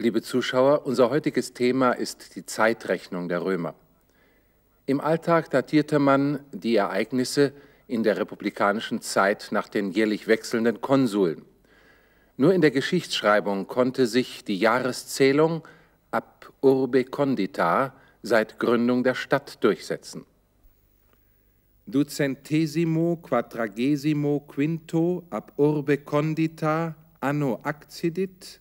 Liebe Zuschauer, unser heutiges Thema ist die Zeitrechnung der Römer. Im Alltag datierte man die Ereignisse in der republikanischen Zeit nach den jährlich wechselnden Konsuln. Nur in der Geschichtsschreibung konnte sich die Jahreszählung ab urbe condita seit Gründung der Stadt durchsetzen. Ducentesimo quadragesimo quinto ab urbe condita anno accidit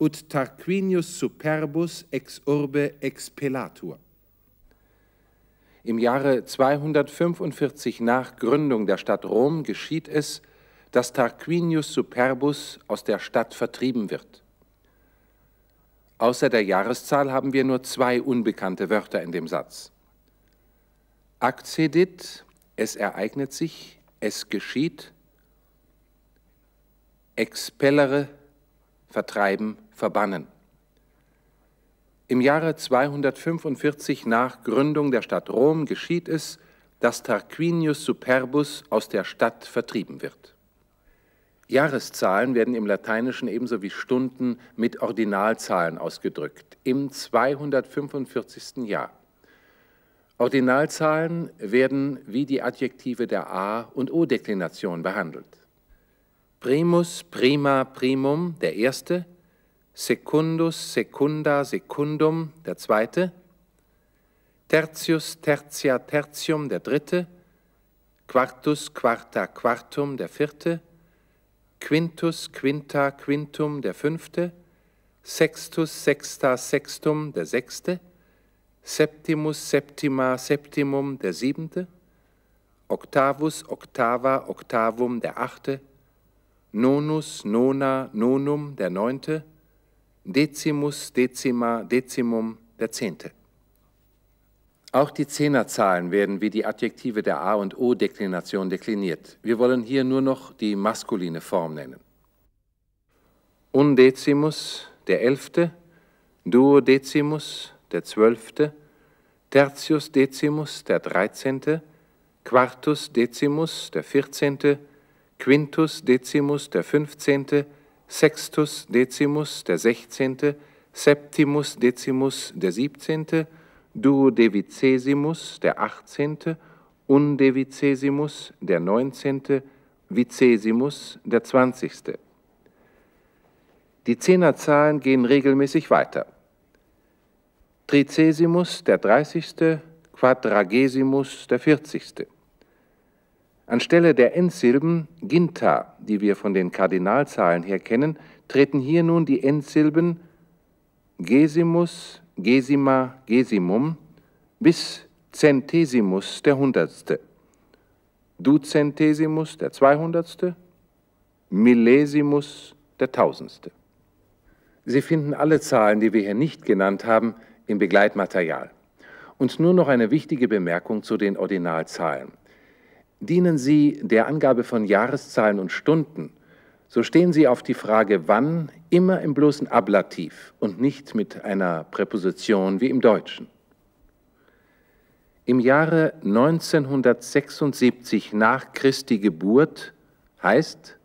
ut Tarquinius Superbus ex urbe expellatur. Im Jahre 245 nach Gründung der Stadt Rom geschieht es, dass Tarquinius Superbus aus der Stadt vertrieben wird. Außer der Jahreszahl haben wir nur zwei unbekannte Wörter in dem Satz. Accedit, es ereignet sich, es geschieht. Expellere, vertreiben, verbannen. Im Jahre 245 nach Gründung der Stadt Rom geschieht es, dass Tarquinius Superbus aus der Stadt vertrieben wird. Jahreszahlen werden im Lateinischen ebenso wie Stunden mit Ordinalzahlen ausgedrückt, im 245. Jahr. Ordinalzahlen werden wie die Adjektive der A- und O-Deklination behandelt. Primus, prima, primum, der erste, Secundus, Secunda, Secundum, der zweite, Tertius, Tertia, Tertium, der dritte, Quartus, Quarta, Quartum, der vierte, Quintus, Quinta, Quintum, der fünfte, Sextus, Sexta, Sextum, der sechste, Septimus, Septima, Septimum, der siebente, Octavus, Octava, Octavum, der achte, Nonus, Nona, Nonum, der neunte, Decimus, Decima, Decimum, der Zehnte. Auch die Zehnerzahlen werden wie die Adjektive der A- und O-Deklination dekliniert. Wir wollen hier nur noch die maskuline Form nennen. Undecimus, der Elfte, Duodecimus, der Zwölfte, Tertius Decimus, der Dreizehnte, Quartus Decimus, der Vierzehnte, Quintus Decimus, der Fünfzehnte, Sextus Decimus der 16., Septimus Decimus der 17., Duodevicesimus der 18., Undevicesimus der 19., Vicesimus der 20. Die Zehnerzahlen gehen regelmäßig weiter. Tricesimus der 30., Quadragesimus der 40. Anstelle der Endsilben Ginta, die wir von den Kardinalzahlen her kennen, treten hier nun die Endsilben Gesimus, Gesima, Gesimum bis Centesimus, der Hundertste, Duzentesimus, der Zweihundertste, Millesimus, der Tausendste. Sie finden alle Zahlen, die wir hier nicht genannt haben, im Begleitmaterial. Und nur noch eine wichtige Bemerkung zu den Ordinalzahlen. Dienen sie der Angabe von Jahreszahlen und Stunden, so stehen sie auf die Frage wann immer im bloßen Ablativ und nicht mit einer Präposition wie im Deutschen. Im Jahre 1976 nach Christi Geburt heißt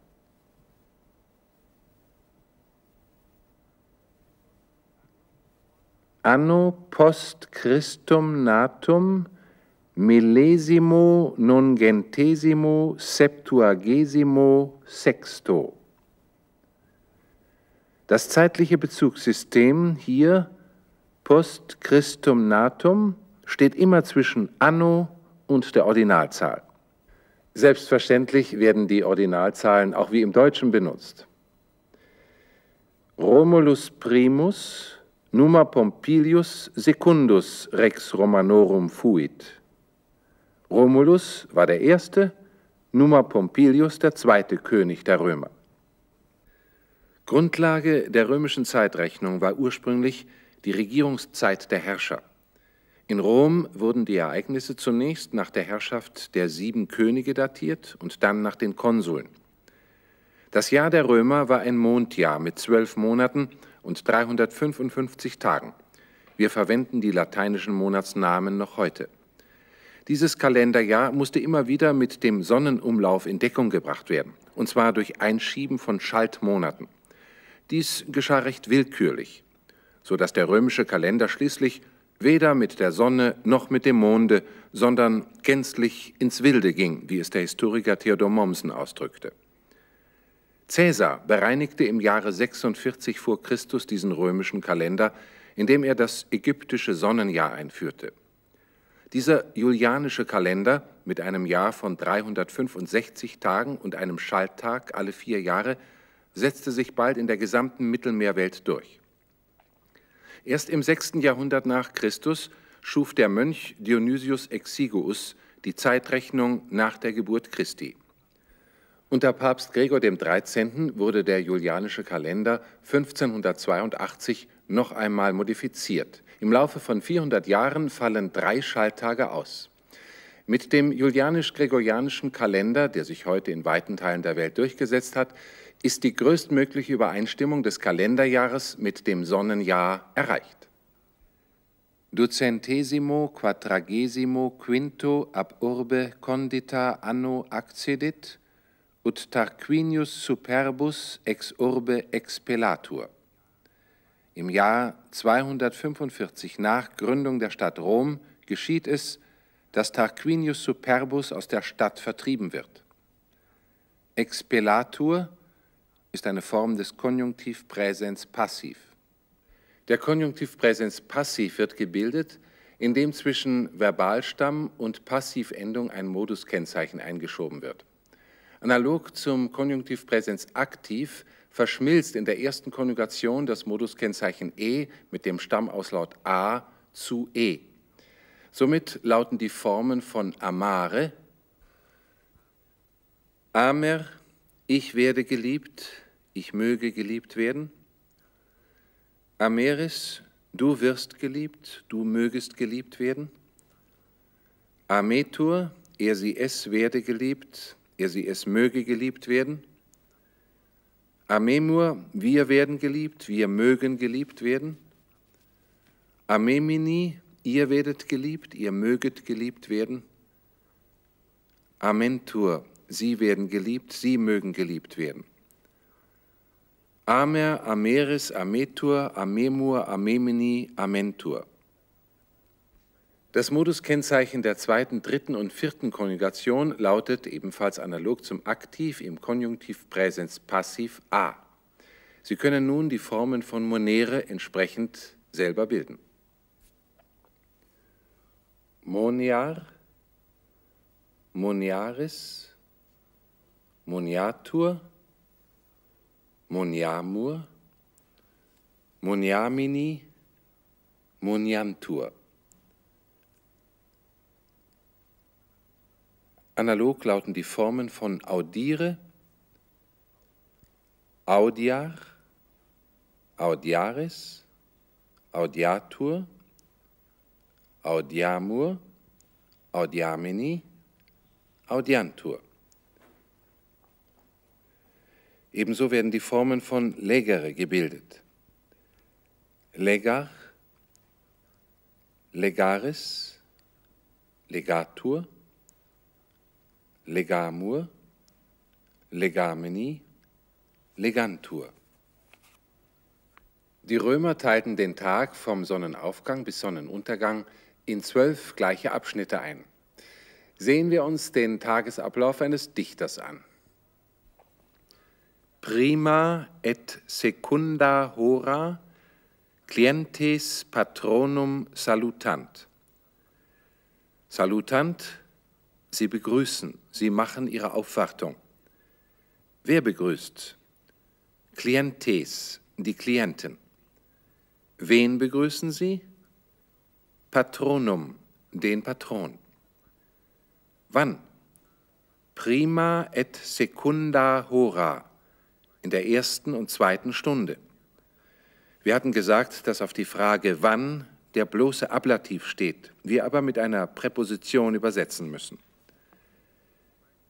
Anno post Christum natum millesimo nongentesimo septuagesimo sexto. Das zeitliche Bezugssystem hier post Christum natum steht immer zwischen anno und der Ordinalzahl. Selbstverständlich werden die Ordinalzahlen auch wie im Deutschen benutzt. Romulus primus, Numa Pompilius secundus rex Romanorum fuit. Romulus war der erste, Numa Pompilius der zweite König der Römer. Grundlage der römischen Zeitrechnung war ursprünglich die Regierungszeit der Herrscher. In Rom wurden die Ereignisse zunächst nach der Herrschaft der sieben Könige datiert und dann nach den Konsuln. Das Jahr der Römer war ein Mondjahr mit zwölf Monaten und 355 Tagen. Wir verwenden die lateinischen Monatsnamen noch heute. Dieses Kalenderjahr musste immer wieder mit dem Sonnenumlauf in Deckung gebracht werden, und zwar durch Einschieben von Schaltmonaten. Dies geschah recht willkürlich, so dass der römische Kalender schließlich weder mit der Sonne noch mit dem Monde, sondern gänzlich ins Wilde ging, wie es der Historiker Theodor Mommsen ausdrückte. Cäsar bereinigte im Jahre 46 vor Christus diesen römischen Kalender, indem er das ägyptische Sonnenjahr einführte. Dieser julianische Kalender mit einem Jahr von 365 Tagen und einem Schalttag alle vier Jahre setzte sich bald in der gesamten Mittelmeerwelt durch. Erst im 6. Jahrhundert nach Christus schuf der Mönch Dionysius Exiguus die Zeitrechnung nach der Geburt Christi. Unter Papst Gregor XIII. wurde der julianische Kalender 1582 noch einmal modifiziert. Im Laufe von 400 Jahren fallen drei Schalttage aus. Mit dem julianisch-gregorianischen Kalender, der sich heute in weiten Teilen der Welt durchgesetzt hat, ist die größtmögliche Übereinstimmung des Kalenderjahres mit dem Sonnenjahr erreicht. Ducentesimo quadragesimo quinto ab urbe condita anno accedit, ut Tarquinius superbus ex urbe expellatur. Im Jahr 245 nach Gründung der Stadt Rom geschieht es, dass Tarquinius Superbus aus der Stadt vertrieben wird. Expellatur ist eine Form des Konjunktivpräsens Passiv. Der Konjunktivpräsens Passiv wird gebildet, indem zwischen Verbalstamm und Passivendung ein Moduskennzeichen eingeschoben wird. Analog zum Konjunktivpräsens Aktiv verschmilzt in der ersten Konjugation das Moduskennzeichen E mit dem Stammauslaut A zu E. Somit lauten die Formen von amare, amer, ich werde geliebt, ich möge geliebt werden, Ameris, du wirst geliebt, du mögest geliebt werden. Ametur, er sie es werde geliebt, er sie es möge geliebt werden. Amemur, wir werden geliebt, wir mögen geliebt werden. Amemini, ihr werdet geliebt, ihr möget geliebt werden. Amentur, sie werden geliebt, sie mögen geliebt werden. Amer, Ameris, Ametur, Amemur, Amemini, Amentur. Das Moduskennzeichen der zweiten, dritten und vierten Konjugation lautet ebenfalls analog zum Aktiv im Konjunktiv Präsens Passiv A. Sie können nun die Formen von Monere entsprechend selber bilden. Moniar, Moniaris, Moniatur, Moniamur, Moniamini, Moniantur. Analog lauten die Formen von audire, audiar, audiaris, audiatur, audiamur, audiamini, audiantur. Ebenso werden die Formen von legere gebildet. Legar, legaris, legatur, legamur, legameni, legantur. Die Römer teilten den Tag vom Sonnenaufgang bis Sonnenuntergang in zwölf gleiche Abschnitte ein. Sehen wir uns den Tagesablauf eines Dichters an. Prima et secunda hora clientes patronum salutant. Salutant Sie begrüßen, sie machen ihre Aufwartung. Wer begrüßt? Klientes, die Klienten. Wen begrüßen sie? Patronum, den Patron. Wann? Prima et secunda hora, in der ersten und zweiten Stunde. Wir hatten gesagt, dass auf die Frage wann der bloße Ablativ steht, wir aber mit einer Präposition übersetzen müssen.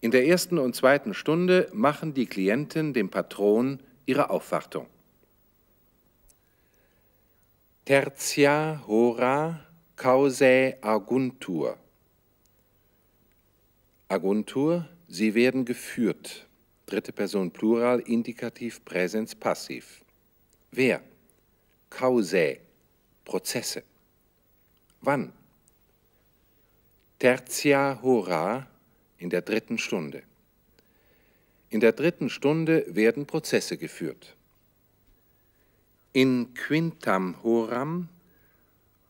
In der ersten und zweiten Stunde machen die Klienten dem Patron ihre Aufwartung. Tertia hora causae aguntur. Aguntur, sie werden geführt. Dritte Person Plural, Indikativ, Präsens, Passiv. Wer? Causae, Prozesse. Wann? Tertia hora in der dritten Stunde. In der dritten Stunde werden Prozesse geführt. In quintam horam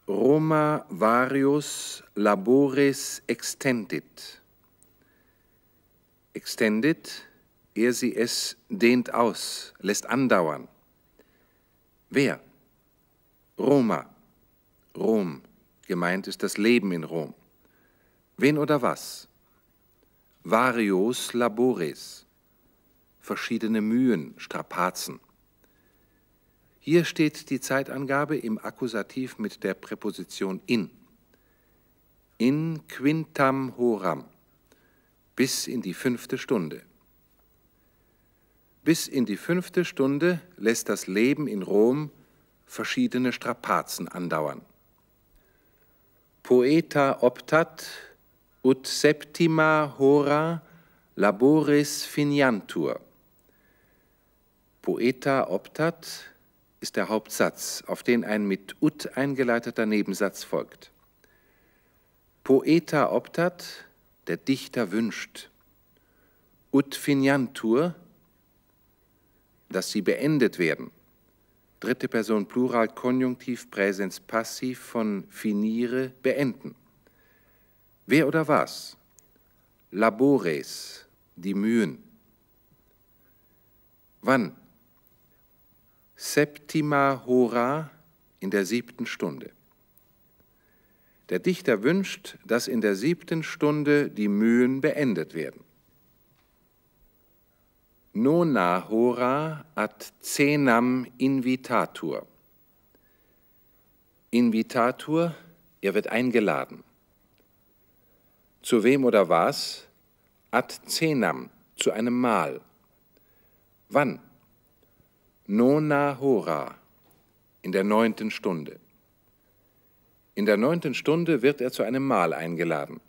Roma varius labores extendit. Extendit, er sie es dehnt aus, lässt andauern. Wer? Roma. Rom. Gemeint ist das Leben in Rom. Wen oder was? varios labores, verschiedene Mühen, Strapazen. Hier steht die Zeitangabe im Akkusativ mit der Präposition in. In quintam horam, bis in die fünfte Stunde. Bis in die fünfte Stunde lässt das Leben in Rom verschiedene Strapazen andauern. Poeta optat ut septima hora laboris finiantur. Poeta optat ist der Hauptsatz, auf den ein mit ut eingeleiteter Nebensatz folgt. Poeta optat, der Dichter wünscht. Ut finiantur, dass sie beendet werden. Dritte Person Plural Konjunktiv Präsens Passiv von finire beenden. Wer oder was? Labores, die Mühen. Wann? Septima hora, in der siebten Stunde. Der Dichter wünscht, dass in der siebten Stunde die Mühen beendet werden. Nona hora ad cenam invitatur. Invitatur, er wird eingeladen. Zu wem oder was? Ad cenam, zu einem Mahl. Wann? Nona hora, in der neunten Stunde. In der neunten Stunde wird er zu einem Mahl eingeladen.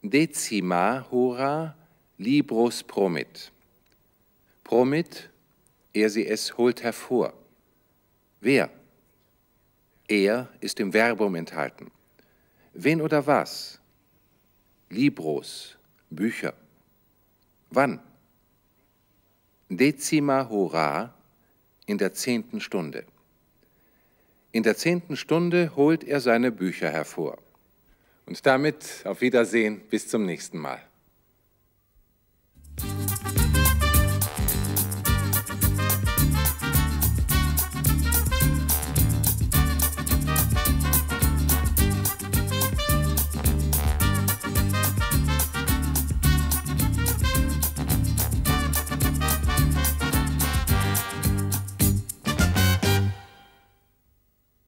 Decima hora libros promit. Promit, er sie es holt hervor. Wer? Er ist im Verbum enthalten. Wen oder was? Libros, Bücher. Wann? Decima hora in der zehnten Stunde. In der zehnten Stunde holt er seine Bücher hervor. Und damit auf Wiedersehen, bis zum nächsten Mal.